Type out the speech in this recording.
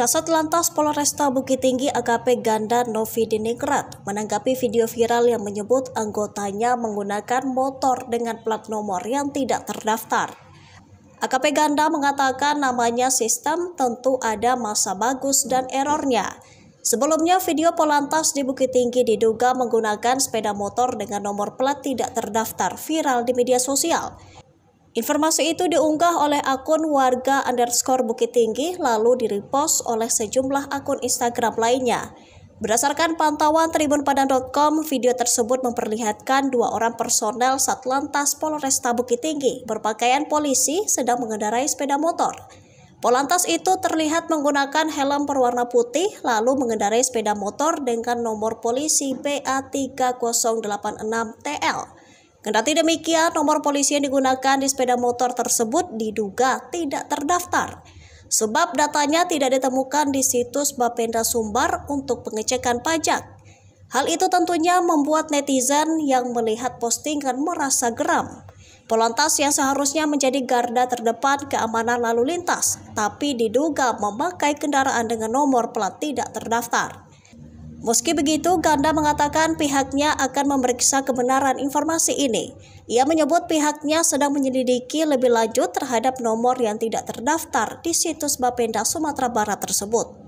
Kasat Lantas Polresta Bukit Tinggi AKP Ganda Novi Diningrat menanggapi video viral yang menyebut anggotanya menggunakan motor dengan plat nomor yang tidak terdaftar. AKP Ganda mengatakan namanya sistem tentu ada masa bagus dan errornya. Sebelumnya video Polantas di Bukit Tinggi diduga menggunakan sepeda motor dengan nomor plat tidak terdaftar viral di media sosial. Informasi itu diunggah oleh akun warga underscore Bukit Tinggi lalu direpost oleh sejumlah akun Instagram lainnya. Berdasarkan pantauan tribunpadang.com, video tersebut memperlihatkan dua orang personel Satlantas Polresta Bukit Tinggi berpakaian polisi sedang mengendarai sepeda motor. Polantas itu terlihat menggunakan helm berwarna putih lalu mengendarai sepeda motor dengan nomor polisi PA 3086 tl Kendati demikian, nomor polisi yang digunakan di sepeda motor tersebut diduga tidak terdaftar. Sebab datanya tidak ditemukan di situs Bapenda Sumbar untuk pengecekan pajak. Hal itu tentunya membuat netizen yang melihat postingan merasa geram. Polantas yang seharusnya menjadi garda terdepan keamanan lalu lintas, tapi diduga memakai kendaraan dengan nomor plat tidak terdaftar. Meski begitu, Ganda mengatakan pihaknya akan memeriksa kebenaran informasi ini. Ia menyebut pihaknya sedang menyelidiki lebih lanjut terhadap nomor yang tidak terdaftar di situs Bapenda Sumatera Barat tersebut.